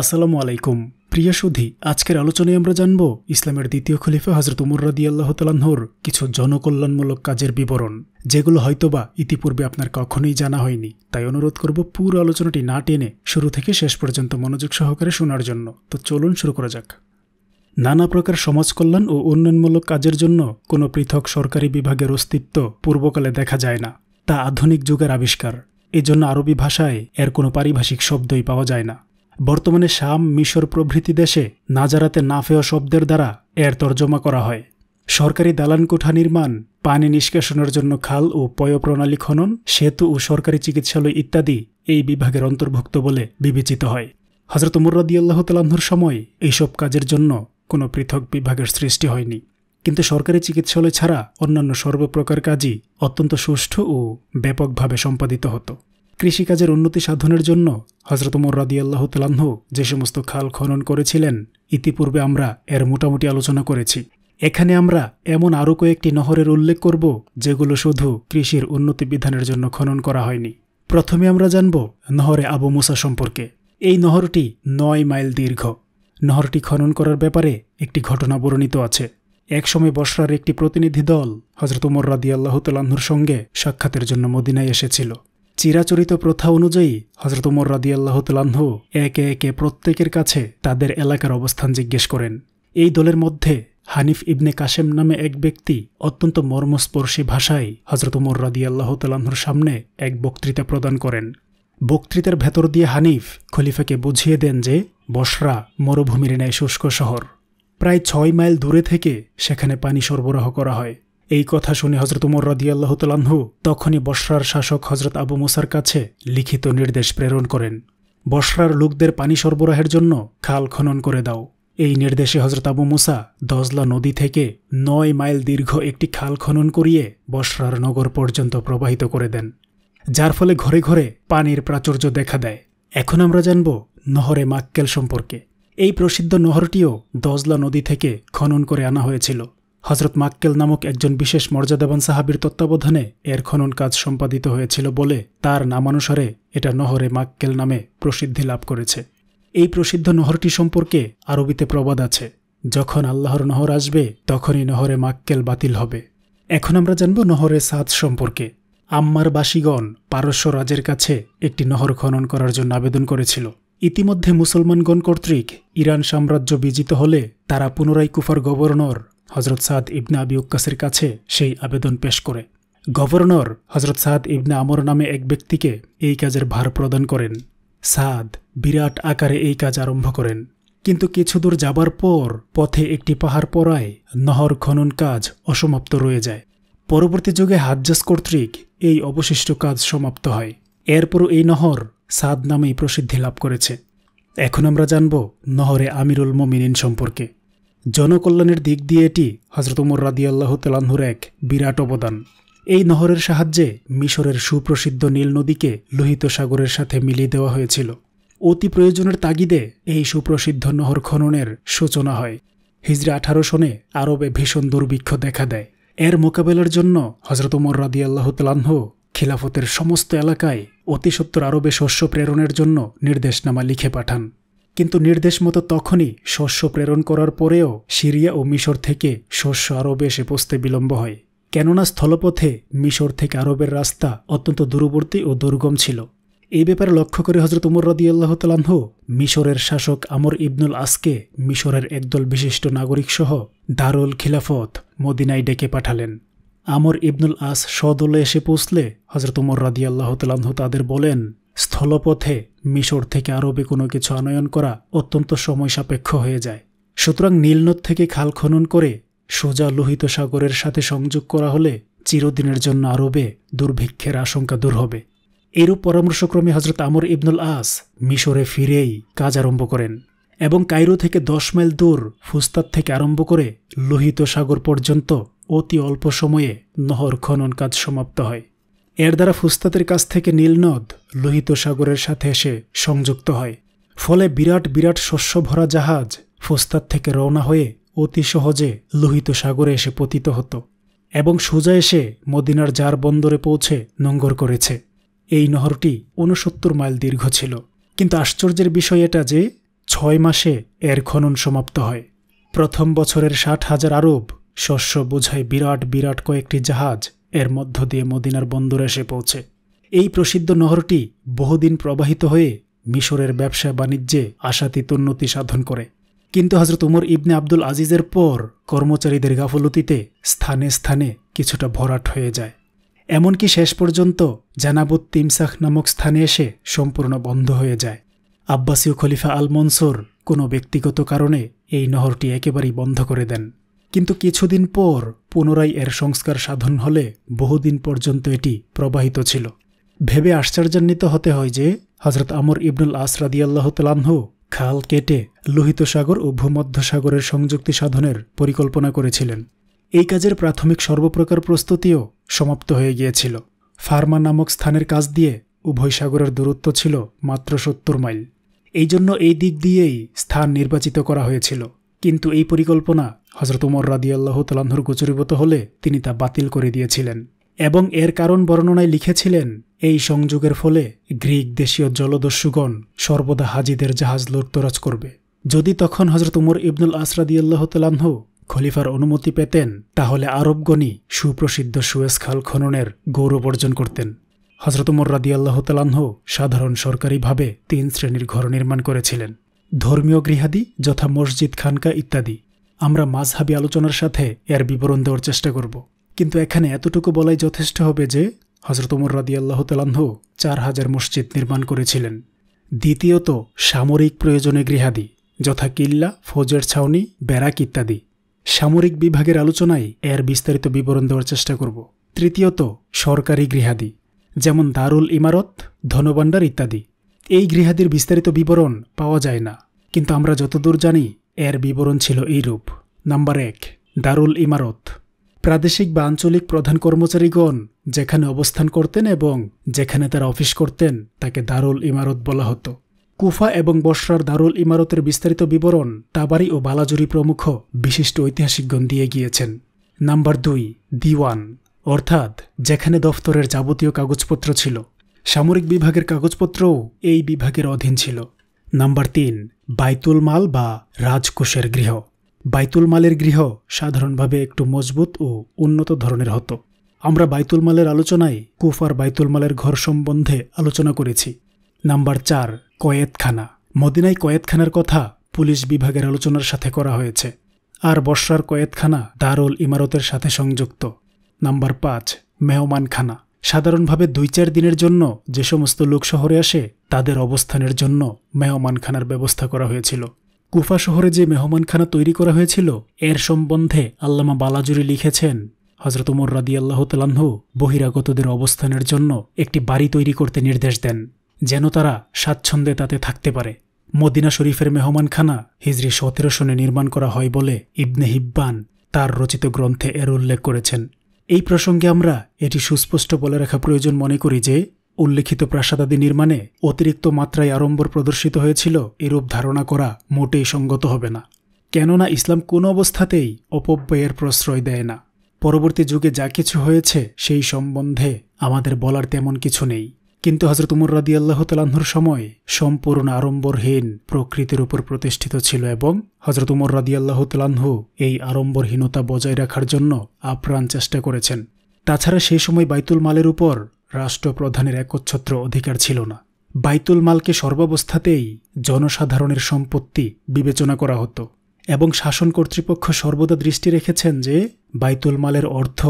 আসসালামু আলাইকুম প্রিয় সুধী আজকের আলোচনায় আমরা জানব ইসলামের দ্বিতীয় খলিফা হজরত উমর রদি আল্লাহ তালাহর কিছু জনকল্যাণমূলক কাজের বিবরণ যেগুলো হয়তোবা ইতিপূর্বে আপনার কখনোই জানা হয়নি তাই অনুরোধ করব পুরো আলোচনাটি না টেনে শুরু থেকে শেষ পর্যন্ত মনোযোগ সহকারে শোনার জন্য তো চলুন শুরু করা যাক নানা প্রকার সমাজকল্যাণ ও উন্নয়নমূলক কাজের জন্য কোনো পৃথক সরকারি বিভাগের অস্তিত্ব পূর্বকালে দেখা যায় না তা আধুনিক যুগের আবিষ্কার এজন্য আরবি ভাষায় এর কোনো পারিভাষিক শব্দই পাওয়া যায় না বর্তমানে শাম মিশর প্রভৃতি দেশে নাজারাতে নাফেয় শব্দের দ্বারা এর তর্জমা করা হয় সরকারি দালানকোঠা নির্মাণ পানি নিষ্কাশনের জন্য খাল ও পয়প্রণালী খনন সেতু ও সরকারি চিকিৎসালয় ইত্যাদি এই বিভাগের অন্তর্ভুক্ত বলে বিবেচিত হয় হজরত মুররাদিয়াল্লাহ তালাহর সময় এইসব কাজের জন্য কোনো পৃথক বিভাগের সৃষ্টি হয়নি কিন্তু সরকারি চিকিৎসালয় ছাড়া অন্যান্য সর্বপ্রকার কাজই অত্যন্ত সুষ্ঠু ও ব্যাপকভাবে সম্পাদিত হতো কৃষিকাজের উন্নতি সাধনের জন্য হজরত রাদি রাদিয়াল্লাহ তালাহ যে সমস্ত খাল খনন করেছিলেন ইতিপূর্বে আমরা এর মোটামুটি আলোচনা করেছি এখানে আমরা এমন আরও কয়েকটি নহরের উল্লেখ করব যেগুলো শুধু কৃষির উন্নতি বিধানের জন্য খনন করা হয়নি প্রথমে আমরা জানব নহরে আবু মুসা সম্পর্কে এই নহরটি নয় মাইল দীর্ঘ নহরটি খনন করার ব্যাপারে একটি ঘটনা বর্ণিত আছে একসময় বসরার একটি প্রতিনিধি দল হজরত উমর রাদিয়াল্লাহ তালাহুর সঙ্গে সাক্ষাতের জন্য মদিনায় এসেছিল চিরাচরিত প্রথা অনুযায়ী হজরত ওমর রাদিয়াল্লাহ তুলাহ একে একে প্রত্যেকের কাছে তাদের এলাকার অবস্থান জিজ্ঞেস করেন এই দলের মধ্যে হানিফ ইবনে কাশেম নামে এক ব্যক্তি অত্যন্ত মর্মস্পর্শী ভাষায় হজরত ওমর রাদিয়াল্লাহ তালাহর সামনে এক বক্তৃতা প্রদান করেন বক্তৃতার ভেতর দিয়ে হানিফ খলিফাকে বুঝিয়ে দেন যে বসরা মরুভূমির ন্যায় শুষ্ক শহর প্রায় ছয় মাইল দূরে থেকে সেখানে পানি সরবরাহ করা হয় এই কথা শুনে হজরত উমর রদিয়াল্লাহ তখনই বসরার শাসক হজরত আবু মুসার কাছে লিখিত নির্দেশ প্রেরণ করেন বসরার লোকদের পানি সরবরাহের জন্য খাল খনন করে দাও এই নির্দেশে হজরত আবু মুসা দজলা নদী থেকে নয় মাইল দীর্ঘ একটি খাল খনন করিয়ে বসরার নগর পর্যন্ত প্রবাহিত করে দেন যার ফলে ঘরে ঘরে পানির প্রাচুর্য দেখা দেয় এখন আমরা জানব নহরে মাক্কেল সম্পর্কে এই প্রসিদ্ধ নহরটিও দজলা নদী থেকে খনন করে আনা হয়েছিল হজরত মাক্কেল নামক একজন বিশেষ মর্যাদাবান সাহাবির তত্ত্বাবধানে এর খনন কাজ সম্পাদিত হয়েছিল বলে তার নামানুসারে এটা নহরে মাক্কেল নামে প্রসিদ্ধি লাভ করেছে এই প্রসিদ্ধ নহরটি সম্পর্কে আরবিতে প্রবাদ আছে যখন আল্লাহর নহর আসবে তখনই নহরে মাক্কেল বাতিল হবে এখন আমরা জানব নহরে সাদ সম্পর্কে আম্মার বাসীগণ পারস্য রাজের কাছে একটি নহর খনন করার জন্য আবেদন করেছিল ইতিমধ্যে মুসলমানগণ কর্তৃক ইরান সাম্রাজ্য বিজিত হলে তারা পুনরায় কুফার গভর্নর হজরত সাদ ইবনা আবি উক্কাসের কাছে সেই আবেদন পেশ করে গভর্নর হজরত সাদ ইবনা আমর নামে এক ব্যক্তিকে এই কাজের ভার প্রদান করেন সাদ বিরাট আকারে এই কাজ আরম্ভ করেন কিন্তু কিছুদূর যাবার পর পথে একটি পাহাড় পড়ায় নহর খনন কাজ অসমাপ্ত রয়ে যায় পরবর্তী যুগে হাজ্জাস কর্তৃক এই অবশিষ্ট কাজ সমাপ্ত হয় এরপরও এই নহর সাদ নামেই প্রসিদ্ধি লাভ করেছে এখন আমরা জানব নহরে আমিরুল মমিনিন সম্পর্কে জনকল্যাণের দিক দিয়ে এটি হজরত উমর আল্লাহ তেলানহুর এক বিরাট অবদান এই নহরের সাহায্যে মিশরের সুপ্রসিদ্ধ নীল নদীকে লোহিত সাগরের সাথে মিলিয়ে দেওয়া হয়েছিল অতি প্রয়োজনের তাগিদে এই সুপ্রসিদ্ধ নহর খননের সূচনা হয় হিজরা আঠারো সনে আরবে ভীষণ দুর্ভিক্ষ দেখা দেয় এর মোকাবেলার জন্য হজরত উমর রাদি আল্লাহ তালাহ খিলাফতের সমস্ত এলাকায় অতিসত্তর আরবে শস্য প্রেরণের জন্য নির্দেশনামা লিখে পাঠান কিন্তু নির্দেশ মতো তখনই শস্য প্রেরণ করার পরেও সিরিয়া ও মিশর থেকে শস্য আরবে এসে পৌঁছতে বিলম্ব হয় কেননা স্থলপথে মিশর থেকে আরবের রাস্তা অত্যন্ত দূরবর্তী ও দুর্গম ছিল এই ব্যাপারে লক্ষ্য করে হজরত উমর রদি আল্লাহতালাহ মিশরের শাসক আমর ইবনুল আসকে মিশরের একদল বিশিষ্ট নাগরিক সহ দারুল খিলাফত মদিনায় ডেকে পাঠালেন আমর ইবনুল আস সদলে এসে পৌঁছলে হজরত উমর রাদি আল্লাহতালাহ তাদের বলেন স্থলপথে মিশর থেকে আরবে কোনো কিছু আনয়ন করা অত্যন্ত সময় সাপেক্ষ হয়ে যায় সুতরাং নীলনদ থেকে খাল খনন করে সোজা লোহিত সাগরের সাথে সংযোগ করা হলে চিরদিনের জন্য আরবে দুর্ভিক্ষের আশঙ্কা দূর হবে এরূপ পরামর্শক্রমে হজরত আমর ইবনুল আস মিশরে ফিরেই কাজ আরম্ভ করেন এবং কাইরো থেকে দশ মাইল দূর ফুস্তাদ থেকে আরম্ভ করে লোহিত সাগর পর্যন্ত অতি অল্প সময়ে নহর খনন কাজ সমাপ্ত হয় এর দ্বারা ফুস্তাতের কাছ থেকে নীলনদ লোহিত সাগরের সাথে এসে সংযুক্ত হয় ফলে বিরাট বিরাট শস্য ভরা জাহাজ ফুস্তাত থেকে রওনা হয়ে অতি সহজে লোহিত সাগরে এসে পতিত হতো এবং সোজা এসে মদিনার জার বন্দরে পৌঁছে নোঙ্গর করেছে এই নহরটি ঊনসত্তর মাইল দীর্ঘ ছিল কিন্তু আশ্চর্যের বিষয় এটা যে ছয় মাসে এর খনন সমাপ্ত হয় প্রথম বছরের ষাট হাজার আরব শস্য বোঝায় বিরাট বিরাট কয়েকটি জাহাজ এর মধ্য দিয়ে মদিনার বন্দর এসে পৌঁছে এই প্রসিদ্ধ নহরটি বহুদিন প্রবাহিত হয়ে মিশরের ব্যবসা বাণিজ্যে আশাতীত উন্নতি সাধন করে কিন্তু হজরত উমর ইবনে আব্দুল আজিজের পর কর্মচারীদের গাফলতিতে স্থানে স্থানে কিছুটা ভরাট হয়ে যায় এমনকি শেষ পর্যন্ত জানাবুত তিমসাখ নামক স্থানে এসে সম্পূর্ণ বন্ধ হয়ে যায় আব্বাসীয় খলিফা আল মনসুর কোনো ব্যক্তিগত কারণে এই নহরটি একেবারেই বন্ধ করে দেন কিন্তু কিছুদিন পর পুনরায় এর সংস্কার সাধন হলে বহুদিন পর্যন্ত এটি প্রবাহিত ছিল ভেবে আশ্চর্যান্বিত হতে হয় যে হজরত আমর ইবনুল আসরাদি আল্লাহ তালাহু খাল কেটে লোহিত সাগর ও ভূমধ্য সাগরের সংযুক্তি সাধনের পরিকল্পনা করেছিলেন এই কাজের প্রাথমিক সর্বপ্রকার প্রস্তুতিও সমাপ্ত হয়ে গিয়েছিল ফার্মা নামক স্থানের কাজ দিয়ে উভয় সাগরের দূরত্ব ছিল মাত্র সত্তর মাইল এই জন্য এই দিক দিয়েই স্থান নির্বাচিত করা হয়েছিল কিন্তু এই পরিকল্পনা হজরত উমর রাদিয়াল্লাহ তালাহর গোচরীভূত হলে তিনি তা বাতিল করে দিয়েছিলেন এবং এর কারণ বর্ণনায় লিখেছিলেন এই সংযোগের ফলে গ্রিক দেশীয় জলদস্যুগণ সর্বদা হাজিদের জাহাজ লুটতরাজ করবে যদি তখন হজরত উমর ইবনুল আসরাদিয়াল্লাহ তালাহ খলিফার অনুমতি পেতেন তাহলে আরবগণই সুপ্রসিদ্ধ সুয়েজ খাল খননের গৌরব অর্জন করতেন হজরত উমর রাদিয়াল্লাহ তালাহ সাধারণ সরকারিভাবে তিন শ্রেণীর ঘর নির্মাণ করেছিলেন ধর্মীয় গৃহাদি যথা মসজিদ খানকা ইত্যাদি আমরা মাঝহাবি আলোচনার সাথে এর বিবরণ দেওয়ার চেষ্টা করব কিন্তু এখানে এতটুকু বলাই যথেষ্ট হবে যে হজরত রাদি আল্লাহ তালাহ চার হাজার মসজিদ নির্মাণ করেছিলেন দ্বিতীয়ত সামরিক প্রয়োজনে গৃহাদি যথা কিল্লা ফৌজের ছাউনি ব্যারাক ইত্যাদি সামরিক বিভাগের আলোচনায় এর বিস্তারিত বিবরণ দেওয়ার চেষ্টা করব তৃতীয়ত সরকারি গৃহাদি যেমন দারুল ইমারত ধনভাণ্ডার ইত্যাদি এই গৃহাদির বিস্তারিত বিবরণ পাওয়া যায় না কিন্তু আমরা যতদূর জানি এর বিবরণ ছিল এইরূপ নাম্বার এক দারুল ইমারত প্রাদেশিক বা আঞ্চলিক প্রধান কর্মচারীগণ যেখানে অবস্থান করতেন এবং যেখানে তারা অফিস করতেন তাকে দারুল ইমারত বলা হতো কুফা এবং বসরার দারুল ইমারতের বিস্তারিত বিবরণ তাবারি ও বালাজুরি প্রমুখ বিশিষ্ট ঐতিহাসিকগণ দিয়ে গিয়েছেন নাম্বার দুই দিওয়ান অর্থাৎ যেখানে দফতরের যাবতীয় কাগজপত্র ছিল সামরিক বিভাগের কাগজপত্রও এই বিভাগের অধীন ছিল নাম্বার তিন বাইতুল মাল বা রাজকোষের গৃহ বাইতুল মালের গৃহ সাধারণভাবে একটু মজবুত ও উন্নত ধরনের হতো আমরা বাইতুল মালের আলোচনায় কুফার বাইতুল মালের ঘর সম্বন্ধে আলোচনা করেছি নাম্বার চার কয়েতখানা মদিনায় কয়েতখানার কথা পুলিশ বিভাগের আলোচনার সাথে করা হয়েছে আর বর্ষার কয়েতখানা দারুল ইমারতের সাথে সংযুক্ত নাম্বার পাঁচ মেহমানখানা সাধারণভাবে দুই চার দিনের জন্য যে সমস্ত লোক শহরে আসে তাদের অবস্থানের জন্য মেহমানখানার ব্যবস্থা করা হয়েছিল কুফা শহরে যে মেহমানখানা তৈরি করা হয়েছিল এর সম্বন্ধে আল্লামা বালাজুরি লিখেছেন হজরত উমর রাদি আল্লাহ তালাহু বহিরাগতদের অবস্থানের জন্য একটি বাড়ি তৈরি করতে নির্দেশ দেন যেন তারা স্বাচ্ছন্দ্যে তাতে থাকতে পারে মদিনা শরীফের মেহমানখানা হিজরি সতেরো সনে নির্মাণ করা হয় বলে ইবনে হিব্বান তার রচিত গ্রন্থে এর উল্লেখ করেছেন এই প্রসঙ্গে আমরা এটি সুস্পষ্ট বলে রাখা প্রয়োজন মনে করি যে উল্লেখিত প্রাসাদাদি নির্মাণে অতিরিক্ত মাত্রায় আড়ম্বর প্রদর্শিত হয়েছিল এরূপ ধারণা করা মোটেই সঙ্গত হবে না কেননা ইসলাম কোনো অবস্থাতেই অপব্যয়ের প্রশ্রয় দেয় না পরবর্তী যুগে যা কিছু হয়েছে সেই সম্বন্ধে আমাদের বলার তেমন কিছু নেই কিন্তু হজরত উমর রাদি আল্লাহ তালাহুর সময় সম্পূর্ণ আড়ম্বরহীন প্রকৃতির উপর প্রতিষ্ঠিত ছিল এবং হজরত উমর রাদি আল্লাহ তালাহু এই আড়ম্বরহীনতা বজায় রাখার জন্য আপ্রাণ চেষ্টা করেছেন তাছাড়া সেই সময় বাইতুল মালের উপর রাষ্ট্রপ্রধানের একচ্ছত্র অধিকার ছিল না বাইতুল মালকে সর্বাবস্থাতেই জনসাধারণের সম্পত্তি বিবেচনা করা হতো এবং শাসন কর্তৃপক্ষ সর্বদা দৃষ্টি রেখেছেন যে বাইতুল মালের অর্থ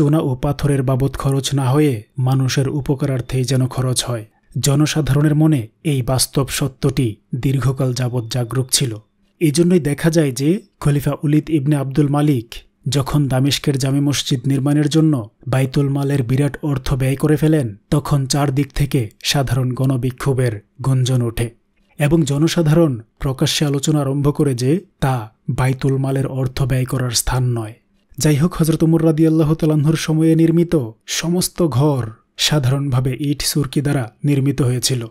চুনা ও পাথরের বাবদ খরচ না হয়ে মানুষের উপকারার্থেই যেন খরচ হয় জনসাধারণের মনে এই বাস্তব সত্যটি দীর্ঘকাল যাবৎ জাগরুক ছিল এজন্যই দেখা যায় যে খলিফা উলিদ ইবনে আব্দুল মালিক যখন দামেস্কের জামে মসজিদ নির্মাণের জন্য বাইতুল মালের বিরাট অর্থ ব্যয় করে ফেলেন তখন চারদিক থেকে সাধারণ গণবিক্ষোভের গুঞ্জন ওঠে এবং জনসাধারণ প্রকাশ্যে আলোচনা আরম্ভ করে যে তা বাইতুল মালের অর্থ ব্যয় করার স্থান নয় যাই হোক হজরত উমর রাদি আল্লাহ তালাহর সময়ে নির্মিত সমস্ত ঘর সাধারণভাবে ইট সুরকি দ্বারা নির্মিত হয়েছিল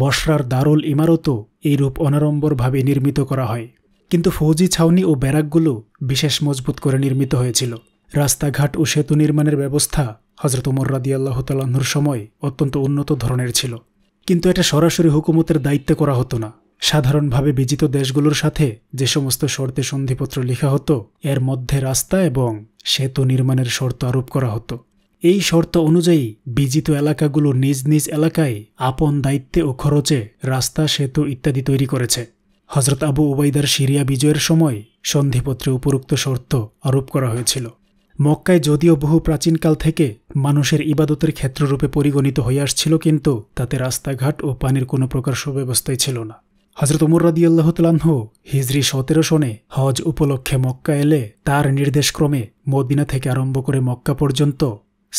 বসরার দারুল ইমারতও এইরূপ অনারম্বরভাবে নির্মিত করা হয় কিন্তু ফৌজি ছাউনি ও ব্যারাকগুলো বিশেষ মজবুত করে নির্মিত হয়েছিল রাস্তাঘাট ও সেতু নির্মাণের ব্যবস্থা হজরত উমর রাদি আল্লাহ সময় অত্যন্ত উন্নত ধরনের ছিল কিন্তু এটা সরাসরি হুকুমতের দায়িত্বে করা হতো না সাধারণভাবে বিজিত দেশগুলোর সাথে যে সমস্ত শর্তে সন্ধিপত্র লেখা হতো এর মধ্যে রাস্তা এবং সেতু নির্মাণের শর্ত আরোপ করা হতো এই শর্ত অনুযায়ী বিজিত এলাকাগুলো নিজ নিজ এলাকায় আপন দায়িত্বে ও খরচে রাস্তা সেতু ইত্যাদি তৈরি করেছে হজরত আবু ওবাইদার সিরিয়া বিজয়ের সময় সন্ধিপত্রে উপরুক্ত শর্ত আরোপ করা হয়েছিল মক্কায় যদিও বহু প্রাচীনকাল থেকে মানুষের ইবাদতের ক্ষেত্ররূপে পরিগণিত হয়ে আসছিল কিন্তু তাতে রাস্তাঘাট ও পানির কোনো প্রকার সুব্যবস্থাই ছিল না হজরত উমর রাদি আল্লাহতলাহ হিজরি সতেরো সনে হজ উপলক্ষে মক্কা এলে তার নির্দেশক্রমে মদিনা থেকে আরম্ভ করে মক্কা পর্যন্ত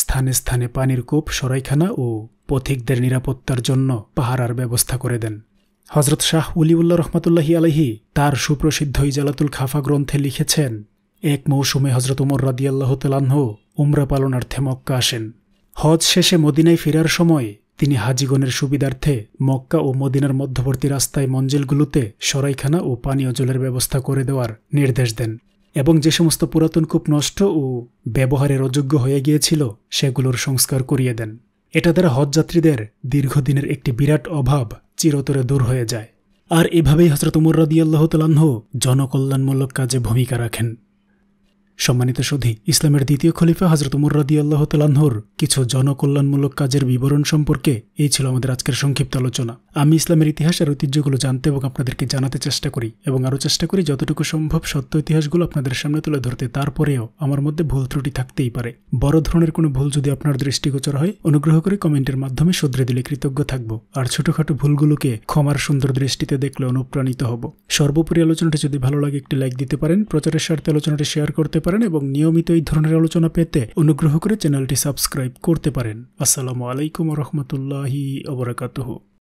স্থানে স্থানে পানির কূপ সরাইখানা ও পথিকদের নিরাপত্তার জন্য পাহারার ব্যবস্থা করে দেন হজরত শাহ উলিউল্লা রহমতুল্লাহি আলহি তার সুপ্রসিদ্ধ ইজালাতুল খাফা গ্রন্থে লিখেছেন এক মৌসুমে হজরত উমর রাদিয়াল্লাহ তালাহ উমরা পালনার্থে মক্কা আসেন হজ শেষে মদিনায় ফেরার সময় তিনি হাজিগণের সুবিধার্থে মক্কা ও মদিনার মধ্যবর্তী রাস্তায় মঞ্জিলগুলোতে সরাইখানা ও পানীয় জলের ব্যবস্থা করে দেওয়ার নির্দেশ দেন এবং যে সমস্ত পুরাতন কূপ নষ্ট ও ব্যবহারের অযোগ্য হয়ে গিয়েছিল সেগুলোর সংস্কার করিয়ে দেন এটা দ্বারা হজযাত্রীদের দীর্ঘদিনের একটি বিরাট অভাব চিরতরে দূর হয়ে যায় আর এভাবেই হজরত উমর রদিয়াল্লাহ তালাহ জনকল্যাণমূলক কাজে ভূমিকা রাখেন সম্মানিত সুধি ইসলামের দ্বিতীয় খলিফা হজরত উমর রদি আল্লাহ তালাহর কিছু জনকল্যাণমূলক কাজের বিবরণ সম্পর্কে এই ছিল আমাদের আজকের সংক্ষিপ্ত আলোচনা আমি ইসলামের ইতিহাস আর ঐতিহ্যগুলো জানতে এবং আপনাদেরকে জানাতে চেষ্টা করি এবং আরও চেষ্টা করি যতটুকু সম্ভব সত্য ইতিহাসগুলো আপনাদের সামনে তুলে ধরতে তারপরেও আমার মধ্যে ভুল ত্রুটি থাকতেই পারে বড় ধরনের কোনো ভুল যদি আপনার দৃষ্টিগোচর হয় অনুগ্রহ করে কমেন্টের মাধ্যমে শুধরে দিলে কৃতজ্ঞ থাকব আর ছোটোখাটো ভুলগুলোকে ক্ষমার সুন্দর দৃষ্টিতে দেখলে অনুপ্রাণিত হব সর্বোপরি আলোচনাটি যদি ভালো লাগে একটি লাইক দিতে পারেন প্রচারের স্বার্থে আলোচনাটি শেয়ার করতে পারেন এবং নিয়মিত এই ধরনের আলোচনা পেতে অনুগ্রহ করে চ্যানেলটি সাবস্ক্রাইব করতে পারেন আসসালামু আলাইকুম রহমতুল্লাহি অবরাকাতহ